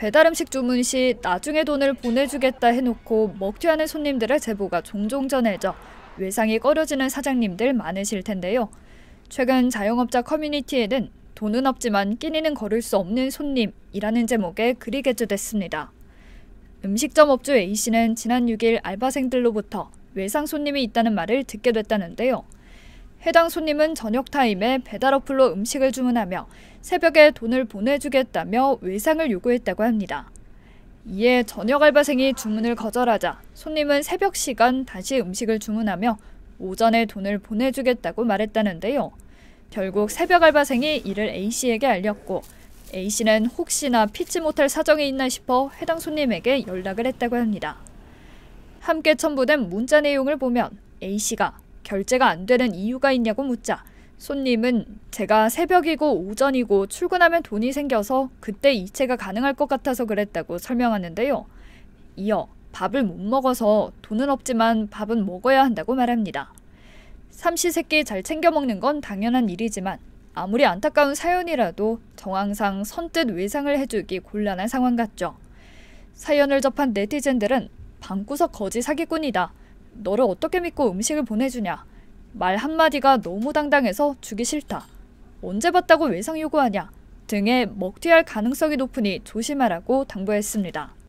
배달음식 주문 시 나중에 돈을 보내주겠다 해놓고 먹튀하는 손님들의 제보가 종종 전해져 외상이 꺼려지는 사장님들 많으실 텐데요. 최근 자영업자 커뮤니티에는 돈은 없지만 끼니는 걸을 수 없는 손님이라는 제목의 글이 게재됐습니다. 음식점 업주 A씨는 지난 6일 알바생들로부터 외상 손님이 있다는 말을 듣게 됐다는데요. 해당 손님은 저녁 타임에 배달 어플로 음식을 주문하며 새벽에 돈을 보내주겠다며 외상을 요구했다고 합니다. 이에 저녁 알바생이 주문을 거절하자 손님은 새벽 시간 다시 음식을 주문하며 오전에 돈을 보내주겠다고 말했다는데요. 결국 새벽 알바생이 이를 A씨에게 알렸고 A씨는 혹시나 피치 못할 사정이 있나 싶어 해당 손님에게 연락을 했다고 합니다. 함께 첨부된 문자 내용을 보면 A씨가 결제가 안 되는 이유가 있냐고 묻자 손님은 제가 새벽이고 오전이고 출근하면 돈이 생겨서 그때 이체가 가능할 것 같아서 그랬다고 설명하는데요. 이어 밥을 못 먹어서 돈은 없지만 밥은 먹어야 한다고 말합니다. 삼시세끼 잘 챙겨 먹는 건 당연한 일이지만 아무리 안타까운 사연이라도 정황상 선뜻 외상을 해주기 곤란한 상황 같죠. 사연을 접한 네티즌들은 방구석 거지 사기꾼이다. 너를 어떻게 믿고 음식을 보내주냐. 말 한마디가 너무 당당해서 주기 싫다. 언제 봤다고 외상 요구하냐 등의 먹튀할 가능성이 높으니 조심하라고 당부했습니다.